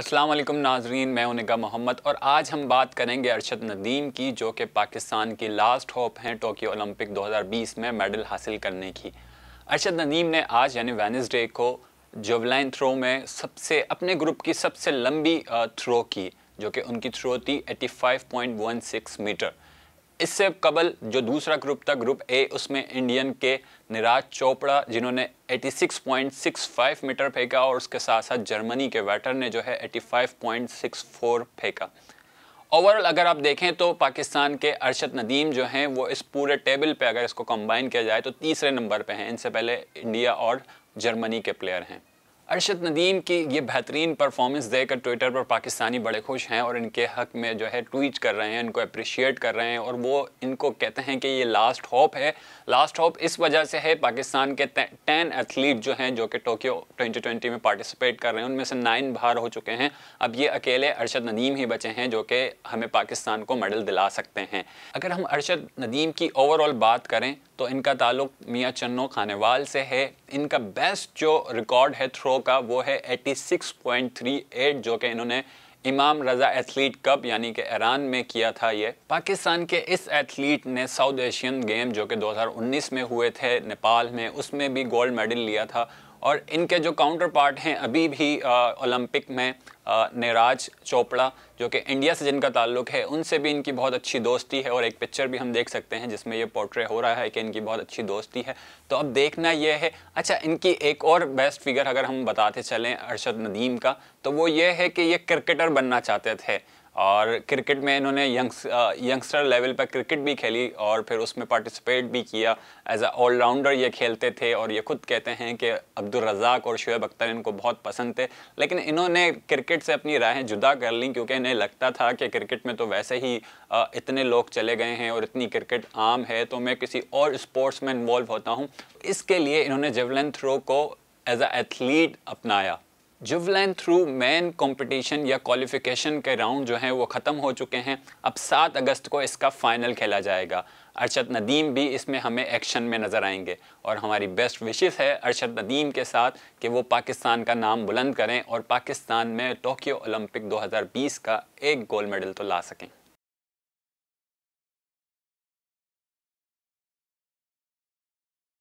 असलम नाजरीन मैं उनका मोहम्मद और आज हम बात करेंगे अरशद नदीम की जो कि पाकिस्तान की लास्ट होप हैं टोक्यो ओलंपिक 2020 में मेडल हासिल करने की अरशद नदीम ने आज यानी वेनसडे को जोवलाइन थ्रो में सबसे अपने ग्रुप की सबसे लंबी थ्रो की जो कि उनकी थ्रो थी 85.16 मीटर इससे कबल जो दूसरा ग्रुप था ग्रुप ए उसमें इंडियन के निराज चोपड़ा जिन्होंने 86.65 मीटर फेंका और उसके साथ साथ जर्मनी के वैटर ने जो है 85.64 फेंका ओवरऑल अगर आप देखें तो पाकिस्तान के अरशद नदीम जो हैं वो इस पूरे टेबल पे अगर इसको कंबाइन किया जाए तो तीसरे नंबर पे हैं इनसे पहले इंडिया और जर्मनी के प्लेयर हैं अरशद नदीम की ये बेहतरीन परफॉर्मेंस देकर ट्विटर पर पाकिस्तानी बड़े खुश हैं और इनके हक में जो है ट्वीट कर रहे हैं इनको अप्रिशिएट कर रहे हैं और वो इनको कहते हैं कि ये लास्ट होप है लास्ट होप इस वजह से है पाकिस्तान के टेन एथलीट जो हैं जो कि टोक्यो 2020 में पार्टिसिपेट कर रहे हैं उनमें से नाइन बाहर हो चुके हैं अब ये अकेले अरशद नदीम ही बचे हैं जो कि हमें पाकिस्तान को मेडल दिला सकते हैं अगर हम अरशद नदीम की ओवरऑल बात करें तो इनका ताल्लुक मियाँ चन्नो खानेवाल से है इनका बेस्ट जो रिकॉर्ड है थ्रो का वो है 86.38 जो कि इन्होंने इमाम रज़ा एथलीट कप यानी कि ईरान में किया था ये पाकिस्तान के इस एथलीट ने साउथ एशियन गेम जो कि 2019 में हुए थे नेपाल में उसमें भी गोल्ड मेडल लिया था और इनके जो काउंटर पार्ट हैं अभी भी ओलंपिक में नेराज चोपड़ा जो कि इंडिया से जिनका ताल्लुक है उनसे भी इनकी बहुत अच्छी दोस्ती है और एक पिक्चर भी हम देख सकते हैं जिसमें ये पोर्ट्रे हो रहा है कि इनकी बहुत अच्छी दोस्ती है तो अब देखना यह है अच्छा इनकी एक और बेस्ट फिगर अगर हम बताते चलें अरशद नदीम का तो वो ये है कि ये क्रिकेटर बनना चाहते थे और क्रिकेट में इन्होंने यंगस्टर लेवल पर क्रिकेट भी खेली और फिर उसमें पार्टिसिपेट भी किया एज अ ऑलराउंडर ये खेलते थे और ये खुद कहते हैं कि अब्दुल रज़ाक और शुएब अख्तर इनको बहुत पसंद थे लेकिन इन्होंने क्रिकेट से अपनी राहें जुदा कर ली क्योंकि इन्हें लगता था कि क्रिकेट में तो वैसे ही इतने लोग चले गए हैं और इतनी क्रिकेट आम है तो मैं किसी और स्पोर्ट्स में इन्वॉल्व होता हूँ इसके लिए इन्होंने जेवलन थ्रो को एज अ एथलीट अपनाया जुवलैन थ्रू मैन कंपटीशन या क्वालिफिकेशन के राउंड जो हैं वो ख़त्म हो चुके हैं अब सात अगस्त को इसका फ़ाइनल खेला जाएगा अरशद नदीम भी इसमें हमें एक्शन में नज़र आएंगे और हमारी बेस्ट विशेष है अरशद नदीम के साथ कि वो पाकिस्तान का नाम बुलंद करें और पाकिस्तान में टोक्यो ओलंपिक 2020 का एक गोल्ड मेडल तो ला सकें